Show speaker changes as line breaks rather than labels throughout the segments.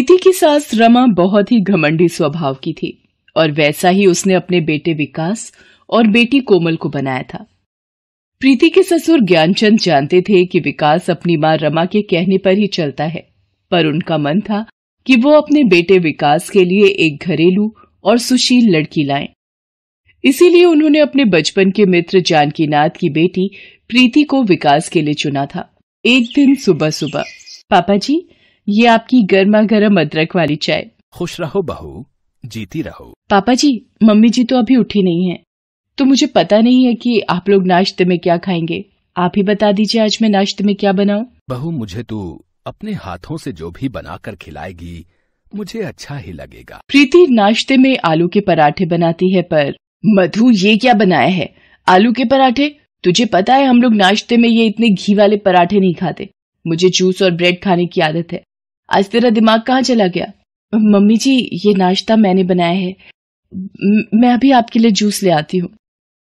प्रीति की सास रमा बहुत ही घमंडी स्वभाव की थी और वैसा ही उसने अपने बेटे विकास और बेटी कोमल को बनाया था प्रीति के ससुर ज्ञानचंद जानते थे कि विकास अपनी मां रमा के कहने पर ही चलता है पर उनका मन था कि वो अपने बेटे विकास के लिए एक घरेलू और सुशील लड़की लाएं। इसीलिए उन्होंने अपने बचपन के मित्र जानकीनाथ की बेटी प्रीति को विकास के लिए चुना था एक दिन सुबह सुबह पापा जी ये आपकी गर्मा गर्म अदरक वाली चाय खुश रहो बहू जीती रहो पापा जी मम्मी जी तो अभी उठी नहीं है तो मुझे पता नहीं है कि आप लोग नाश्ते में क्या खाएंगे आप ही बता दीजिए आज मैं नाश्ते में क्या बनाऊं
बहू मुझे तू तो अपने हाथों से जो भी बनाकर खिलाएगी मुझे अच्छा ही लगेगा
प्रीति नाश्ते में आलू के पराठे बनाती है पर मधु ये क्या बनाया है आलू के पराठे तुझे पता है हम लोग नाश्ते में ये इतने घी वाले पराठे नहीं खाते मुझे जूस और ब्रेड खाने की आदत है आज तेरा दिमाग कहाँ चला गया मम्मी जी ये नाश्ता मैंने बनाया है मैं अभी आपके लिए जूस ले आती हूँ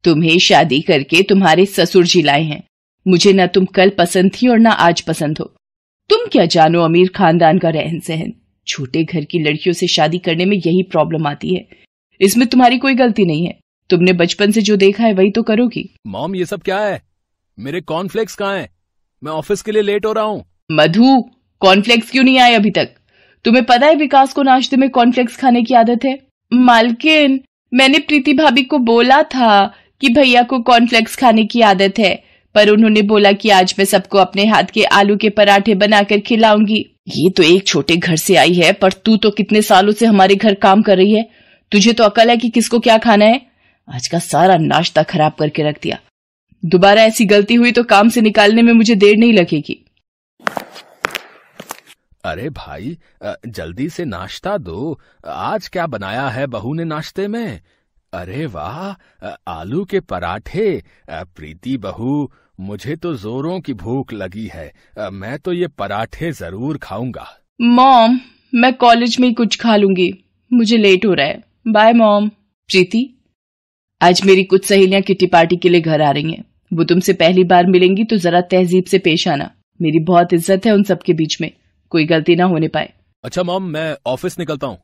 तुम्हें शादी करके तुम्हारे ससुर जी लाए हैं मुझे ना तुम कल पसंद थी और ना आज पसंद हो तुम क्या जानो अमीर खानदान का रहन सहन छोटे घर की लड़कियों से शादी करने में यही प्रॉब्लम आती है इसमें तुम्हारी कोई गलती नहीं है तुमने बचपन से जो देखा है वही तो करोगी
मॉम ये सब क्या है मेरे कॉर्नफ्लेक्स कहाँ है मैं ऑफिस के लिए लेट हो रहा हूँ
मधु कॉर्नफ्लेक्स क्यों नहीं आए अभी तक तुम्हें पता है विकास को नाश्ते में कॉर्नफ्लेक्स खाने की आदत है मालकिन मैंने प्रीति भाभी को बोला था कि भैया को कॉर्नफ्लेक्स खाने की आदत है पर उन्होंने बोला कि आज मैं सबको अपने हाथ के आलू के पराठे बनाकर खिलाऊंगी ये तो एक छोटे घर से आई है पर तू तो कितने सालों से हमारे घर काम कर रही है तुझे तो अकल है कि किसको क्या खाना है आज का सारा नाश्ता खराब करके रख दिया दोबारा ऐसी गलती हुई तो काम से निकालने में मुझे देर नहीं लगेगी
अरे भाई जल्दी से नाश्ता दो आज क्या बनाया है बहू ने नाश्ते में अरे वाह आलू के पराठे प्रीति बहू मुझे तो जोरों की भूख लगी है मैं तो ये पराठे जरूर खाऊंगा
मॉम मैं कॉलेज में कुछ खा लूंगी मुझे लेट हो रहा है बाय मॉम प्रीति आज मेरी कुछ सहेलियां किटी पार्टी के लिए घर आ रही हैं वो तुमसे पहली बार मिलेंगी तो जरा तहजीब से पेश आना मेरी बहुत इज्जत है उन सबके बीच में कोई गलती ना होने पाए
अच्छा मॉम मैं ऑफिस निकलता हूँ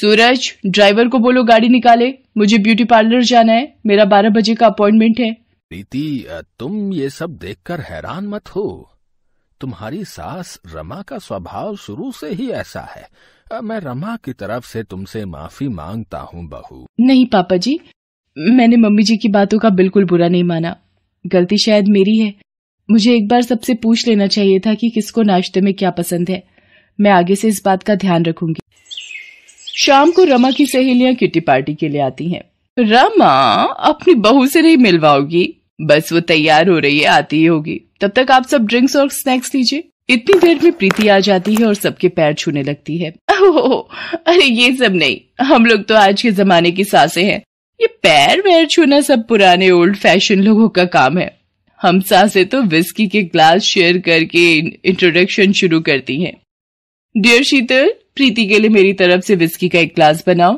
सूरज ड्राइवर को बोलो गाड़ी निकाले मुझे ब्यूटी पार्लर जाना है मेरा बारह बजे का अपॉइंटमेंट है
प्रीति तुम ये सब देखकर हैरान मत हो तुम्हारी सास रमा का स्वभाव शुरू से ही ऐसा है मैं रमा की तरफ से तुमसे माफी मांगता हूँ बहू
नहीं पापा जी मैंने मम्मी जी की बातों का बिल्कुल बुरा नहीं माना गलती शायद मेरी है मुझे एक बार सबसे पूछ लेना चाहिए था कि किसको नाश्ते में क्या पसंद है मैं आगे से इस बात का ध्यान रखूंगी शाम को रमा की सहेलियां किटी पार्टी के लिए आती हैं। रमा अपनी बहू से नहीं मिलवाओगी बस वो तैयार हो रही है आती ही होगी तब तक आप सब ड्रिंक्स और स्नैक्स लीजिए इतनी देर में प्रीति आ जाती है और सबके पैर छूने लगती है ओह अरे ये सब नहीं हम लोग तो आज के जमाने की सासे हैं ये पैर वैर छूना सब पुराने ओल्ड फैशन लोगों का काम है हमसा से तो विस्की के ग्लास शेयर करके इंट्रोडक्शन शुरू करती हैं। डियर शीतल प्रीति के लिए मेरी तरफ से विस्की का एक ग्लास बनाओ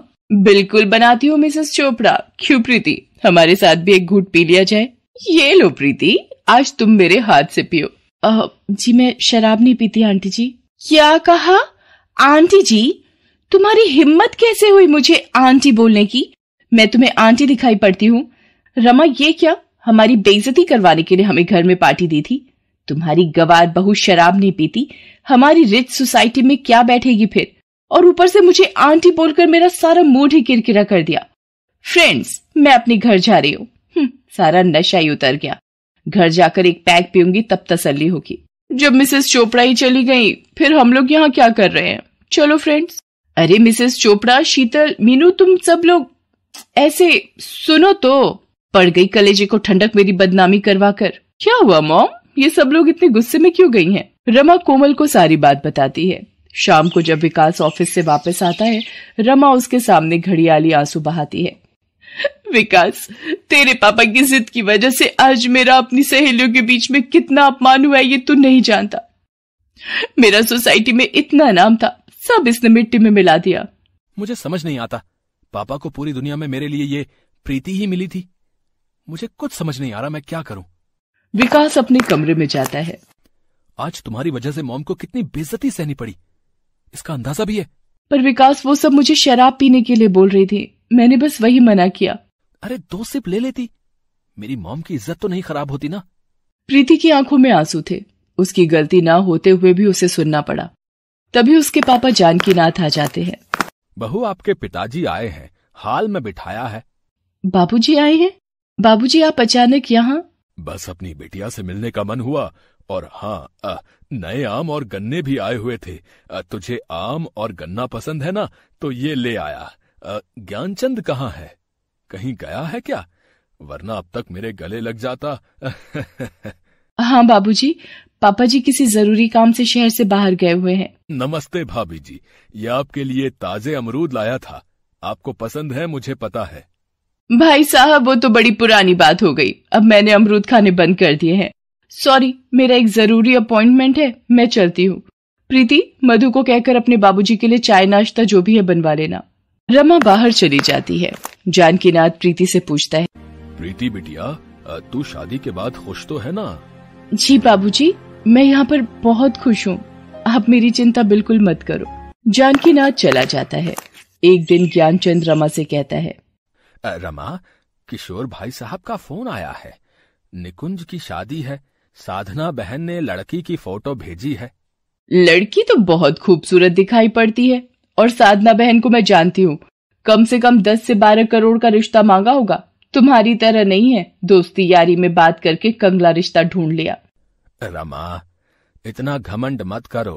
बिल्कुल बनाती हूँ मिसेस चोपड़ा क्यों प्रीति हमारे साथ भी एक घूट पी लिया जाए ये लो प्रीति आज तुम मेरे हाथ से पियो आ, जी मैं शराब नहीं पीती आंटी जी क्या कहा आंटी जी तुम्हारी हिम्मत कैसे हुई मुझे आंटी बोलने की मैं तुम्हें आंटी दिखाई पड़ती हूँ रमा ये क्या हमारी बेइज्जती करवाने के लिए हमें घर में पार्टी दी थी तुम्हारी गवार बहु शराब नहीं पीती हमारी रिच सोसाइटी में क्या बैठेगी फिर और ऊपर से मुझे आंटी बोलकर मेरा सारा मूड ही किरकिरा कर दिया फ्रेंड्स मैं अपने घर जा रही हूँ हम्म, सारा नशा ही उतर गया घर जाकर एक पैक पीऊंगी तब तसल्ली होगी जब मिसेस चोपड़ा ही चली गई फिर हम लोग यहाँ क्या कर रहे हैं चलो फ्रेंड्स अरे मिसेस चोपड़ा शीतल मीनू तुम सब लोग ऐसे सुनो तो पड़ गई कलेजे को ठंडक मेरी बदनामी करवा कर क्या हुआ मॉम ये सब लोग इतने गुस्से में क्यों गई हैं रमा कोमल को सारी बात बताती है शाम को जब विकास ऑफिस से वापस आता है रमा उसके सामने घड़ियाली आंसू बहाती है विकास तेरे पापा की जिद की वजह से आज मेरा अपनी सहेलियों के बीच में कितना अपमान हुआ है ये तू नहीं जानता मेरा सोसाइटी में इतना नाम था सब इसने मिट्टी में मिला दिया
मुझे समझ नहीं आता पापा को पूरी दुनिया में मेरे लिए ये प्रीति ही मिली थी मुझे कुछ समझ नहीं आ रहा मैं क्या करूं
विकास अपने कमरे में जाता है
आज तुम्हारी वजह से मॉम को कितनी बेजती सहनी पड़ी इसका अंदाजा भी
है पर विकास वो सब मुझे शराब पीने के लिए बोल रही थी मैंने बस वही मना किया अरे दो सिप ले लेती मेरी मॉम की इज्जत तो नहीं खराब होती ना प्रीति की आंखों में आंसू थे उसकी गलती ना होते हुए भी उसे सुनना पड़ा तभी उसके पापा नाथ आ जाते हैं
बहू आपके पिताजी आए हैं हाल में बिठाया है
बाबूजी आए हैं बाबूजी आप अचानक यहाँ
बस अपनी बेटिया से मिलने का मन हुआ और हाँ नए आम और गन्ने भी आए हुए थे तुझे आम और गन्ना पसंद है ना तो ये ले आया ज्ञानचंद कहाँ है कहीं गया है क्या वरना अब तक मेरे गले लग जाता
हाँ बाबूजी पापा जी किसी जरूरी काम से शहर से बाहर गए हुए हैं
नमस्ते भाभी जी ये आपके लिए ताजे अमरूद लाया था आपको पसंद है मुझे पता है
भाई साहब वो तो बड़ी पुरानी बात हो गई अब मैंने अमरूद खाने बंद कर दिए हैं सॉरी मेरा एक जरूरी अपॉइंटमेंट है मैं चलती हूँ प्रीति मधु को कहकर अपने बाबूजी के लिए चाय नाश्ता जो भी है बनवा लेना रमा बाहर चली जाती है जानकीनाथ प्रीति से पूछता है
प्रीति बिटिया तू शादी के बाद खुश तो है ना
जी बाबूजी मैं यहाँ पर बहुत खुश हूँ आप मेरी चिंता बिल्कुल मत करो जानकीनाथ चला जाता है एक दिन ज्ञानचंद रमा से कहता है
रमा किशोर भाई साहब का फोन आया है निकुंज की शादी है साधना बहन ने लड़की की फोटो भेजी है
लड़की तो बहुत खूबसूरत दिखाई पड़ती है और साधना बहन को मैं जानती हूँ कम से कम दस से बारह करोड़ का रिश्ता मांगा होगा तुम्हारी तरह नहीं है दोस्ती यारी में बात करके कंगला रिश्ता ढूंढ लिया
रमा इतना घमंड मत करो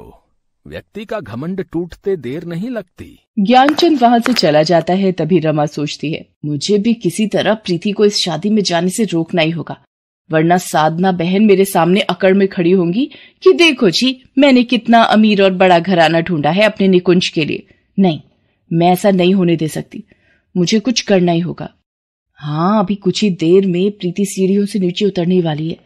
व्यक्ति का घमंड टूटते देर नहीं लगती
ज्ञानचंद वहाँ से चला जाता है तभी रमा सोचती है मुझे भी किसी तरह प्रीति को इस शादी में जाने से रोकना ही होगा वरना साधना बहन मेरे सामने अकड़ में खड़ी होंगी कि देखो जी मैंने कितना अमीर और बड़ा घराना ढूंढा है अपने निकुंज के लिए नहीं मैं ऐसा नहीं होने दे सकती मुझे कुछ करना ही होगा हाँ अभी कुछ ही देर में प्रीति सीढ़ियों से नीचे उतरने वाली है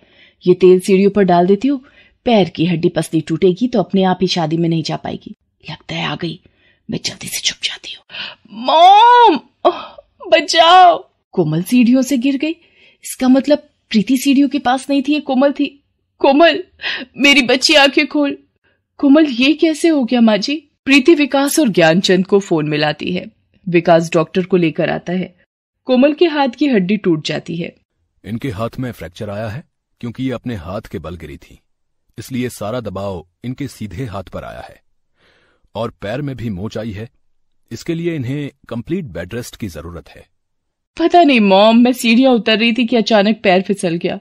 ये तेल सीढ़ियों पर डाल देती हूँ पैर की हड्डी पसली टूटेगी तो अपने आप ही शादी में नहीं जा पाएगी लगता है आ गई मैं जल्दी से छुप जाती हूँ मोम बचाओ कोमल सीढ़ियों से गिर गई इसका मतलब प्रीति सीढ़ियों के पास नहीं थी कोमल थी कोमल मेरी बच्ची आंखें खोल कोमल ये कैसे हो गया माँ जी प्रीति विकास और ज्ञानचंद को फोन मिलाती है विकास डॉक्टर को लेकर आता है कोमल के हाथ की हड्डी टूट जाती है
इनके हाथ में फ्रैक्चर आया है क्योंकि ये अपने हाथ के बल गिरी थी इसलिए सारा दबाव इनके सीधे हाथ पर आया है और पैर में भी मोच आई है इसके लिए इन्हें कंप्लीट बेड रेस्ट की जरूरत है
पता नहीं मॉम मैं सीढ़ियां उतर रही थी कि अचानक पैर फिसल गया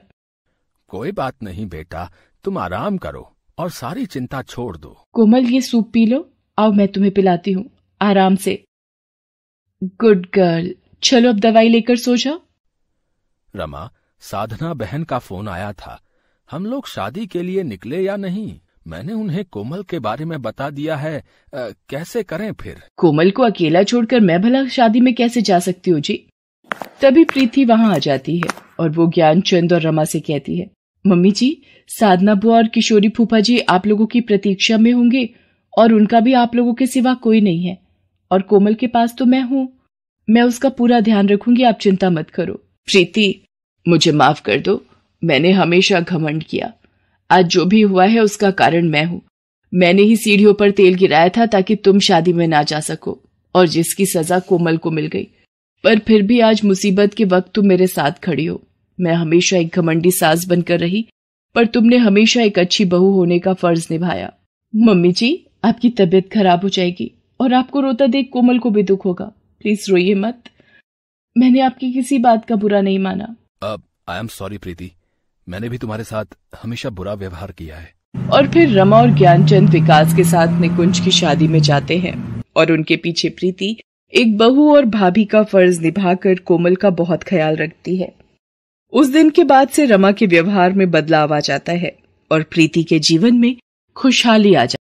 कोई बात नहीं बेटा तुम आराम करो और सारी चिंता छोड़ दो
कोमल ये सूप पी लो आओ मैं तुम्हें पिलाती हूँ आराम से गुड गर्ल चलो अब दवाई लेकर सो जाओ
रमा साधना बहन का फोन आया था हम लोग शादी के लिए निकले या नहीं मैंने उन्हें कोमल के बारे में बता दिया है आ, कैसे
करें फिर कोमल को अकेला छोड़कर मैं भला शादी में कैसे जा सकती हूँ जी तभी प्रीति वहाँ आ जाती है और वो ज्ञान चंद और रमा से कहती है मम्मी जी साधना बुआ और किशोरी फूफा जी आप लोगों की प्रतीक्षा में होंगे और उनका भी आप लोगों के सिवा कोई नहीं है और कोमल के पास तो मैं हूँ मैं उसका पूरा ध्यान रखूंगी आप चिंता मत करो प्रीति मुझे माफ कर दो मैंने हमेशा घमंड किया आज जो भी हुआ है उसका कारण मैं हूं मैंने ही सीढ़ियों पर तेल गिराया था ताकि तुम शादी में ना जा सको और जिसकी सजा कोमल को मिल गई पर फिर भी आज मुसीबत के वक्त तुम मेरे साथ खड़ी हो मैं हमेशा एक घमंडी सास बनकर रही पर तुमने हमेशा एक अच्छी बहू होने का फर्ज निभाया मम्मी जी आपकी तबीयत खराब हो जाएगी और आपको रोता देख कोमल को भी दुख होगा प्लीज रोइए मत मैंने आपकी किसी बात का बुरा नहीं माना
आई एम सॉरी प्रीति मैंने भी तुम्हारे साथ हमेशा बुरा व्यवहार किया है
और फिर रमा और ज्ञानचंद विकास के साथ निकुंज की शादी में जाते हैं और उनके पीछे प्रीति एक बहू और भाभी का फर्ज निभाकर कोमल का बहुत ख्याल रखती है उस दिन के बाद से रमा के व्यवहार में बदलाव आ जाता है और प्रीति के जीवन में खुशहाली आ जाती